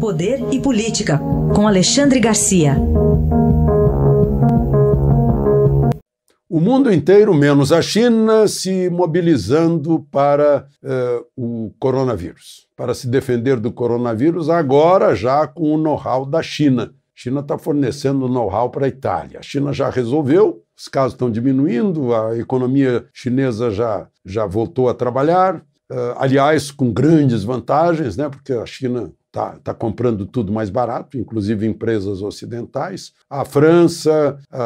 Poder e Política, com Alexandre Garcia. O mundo inteiro, menos a China, se mobilizando para eh, o coronavírus, para se defender do coronavírus, agora já com o know-how da China. A China está fornecendo know-how para a Itália. A China já resolveu, os casos estão diminuindo, a economia chinesa já, já voltou a trabalhar. Uh, aliás, com grandes vantagens, né, porque a China está tá comprando tudo mais barato, inclusive empresas ocidentais. A França, a,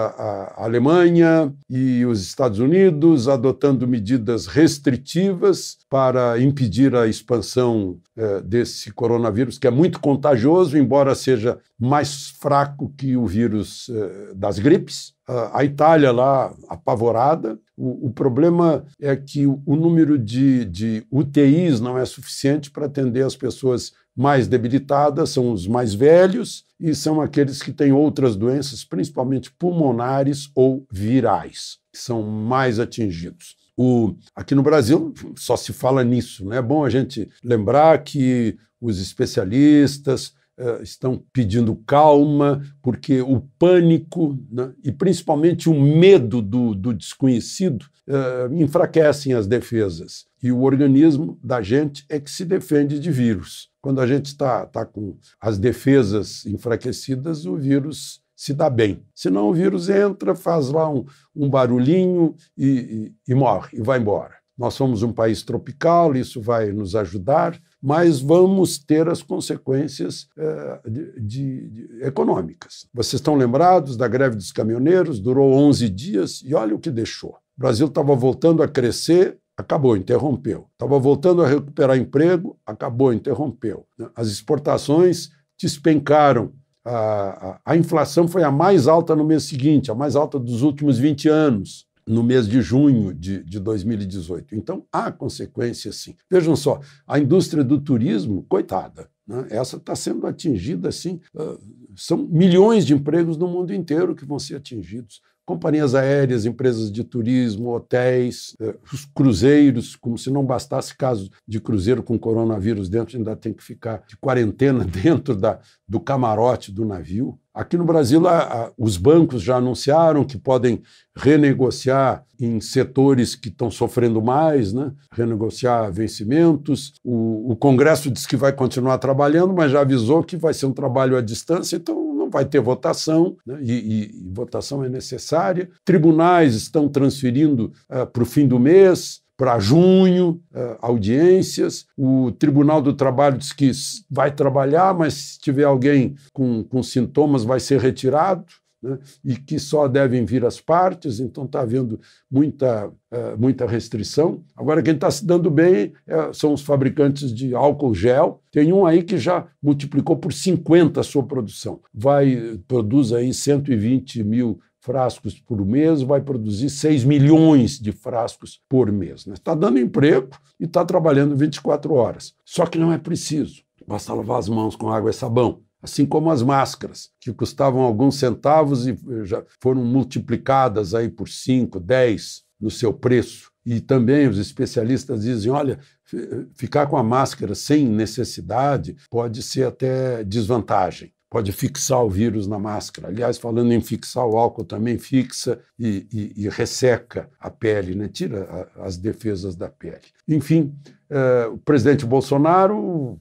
a Alemanha e os Estados Unidos adotando medidas restritivas para impedir a expansão é, desse coronavírus, que é muito contagioso, embora seja mais fraco que o vírus é, das gripes a Itália lá apavorada. O, o problema é que o, o número de, de UTIs não é suficiente para atender as pessoas mais debilitadas, são os mais velhos e são aqueles que têm outras doenças, principalmente pulmonares ou virais, que são mais atingidos. O, aqui no Brasil só se fala nisso, né? É bom a gente lembrar que os especialistas, eh, estão pedindo calma, porque o pânico né, e principalmente o medo do, do desconhecido uh, enfraquecem as defesas. E o organismo da gente é que se defende de vírus. Quando a gente está tá com as defesas enfraquecidas, o vírus se dá bem. Senão o vírus entra, faz lá um, um barulhinho e, e, e morre, e vai embora. Nós somos um país tropical, isso vai nos ajudar, mas vamos ter as consequências eh, de, de, de, econômicas. Vocês estão lembrados da greve dos caminhoneiros? Durou 11 dias e olha o que deixou. O Brasil estava voltando a crescer, acabou, interrompeu. Estava voltando a recuperar emprego, acabou, interrompeu. As exportações despencaram. A, a, a inflação foi a mais alta no mês seguinte, a mais alta dos últimos 20 anos no mês de junho de, de 2018. Então, há consequências, sim. Vejam só, a indústria do turismo, coitada, né? essa está sendo atingida, assim, uh, são milhões de empregos no mundo inteiro que vão ser atingidos companhias aéreas, empresas de turismo, hotéis, eh, os cruzeiros, como se não bastasse caso de cruzeiro com coronavírus dentro, ainda tem que ficar de quarentena dentro da, do camarote do navio. Aqui no Brasil, a, a, os bancos já anunciaram que podem renegociar em setores que estão sofrendo mais, né? renegociar vencimentos. O, o Congresso diz que vai continuar trabalhando, mas já avisou que vai ser um trabalho à distância, então vai ter votação, né? e, e, e, votação é necessária. Tribunais estão transferindo uh, eh, para o fim do mês, para junho, uh, audiências. O Tribunal do Trabalho diz que vai trabalhar, mas se tiver alguém com, com sintomas, vai ser retirado né? e que só devem vir as partes, então está havendo muita, uh, muita restrição. Agora, quem está se dando bem eh, são os fabricantes de álcool gel. Tem um aí que já multiplicou por 50 a sua produção. Vai, eh, produz aí 120 mil frascos por mês, vai produzir 6 milhões de frascos por mês. Está né? Tá dando emprego e está trabalhando 24 horas. Só que não é preciso. Basta lavar as mãos com água e sabão assim como as máscaras, que custavam alguns centavos e eh, já foram multiplicadas aí por 5, 10 no seu preço. E também os especialistas dizem, olha, eh, ficar com a máscara sem necessidade pode ser até desvantagem. Pode fixar o vírus na máscara. Aliás, falando em fixar o álcool, também fixa e, e, e resseca a pele, né? tira a, as defesas da pele. Enfim, Uh, o presidente Bolsonaro uh,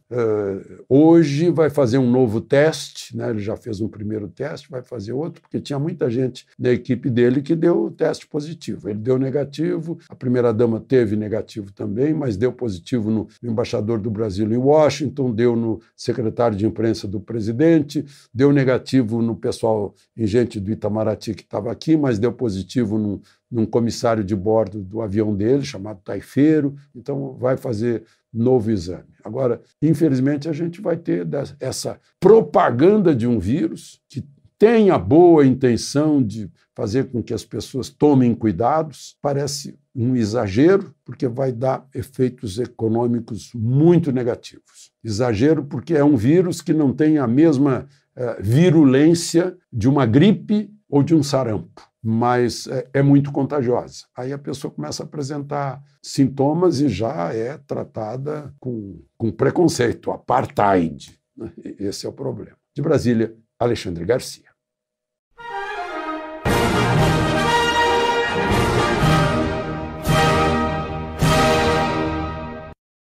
hoje vai fazer um novo teste, né? ele já fez um primeiro teste, vai fazer outro, porque tinha muita gente na equipe dele que deu o teste positivo. Ele deu negativo, a primeira-dama teve negativo também, mas deu positivo no embaixador do Brasil em Washington, deu no secretário de imprensa do presidente, deu negativo no pessoal, em gente do Itamaraty que estava aqui, mas deu positivo no num comissário de bordo do avião dele, chamado Taifeiro, então vai fazer novo exame. Agora, infelizmente, a gente vai ter essa propaganda de um vírus que tem a boa intenção de fazer com que as pessoas tomem cuidados, parece um exagero, porque vai dar efeitos econômicos muito negativos. Exagero porque é um vírus que não tem a mesma eh, virulência de uma gripe ou de um sarampo mas é, é, muito contagiosa. Aí a pessoa começa a apresentar sintomas e já é tratada com, com preconceito, apartheid. Né? Esse é o problema. De Brasília, Alexandre Garcia.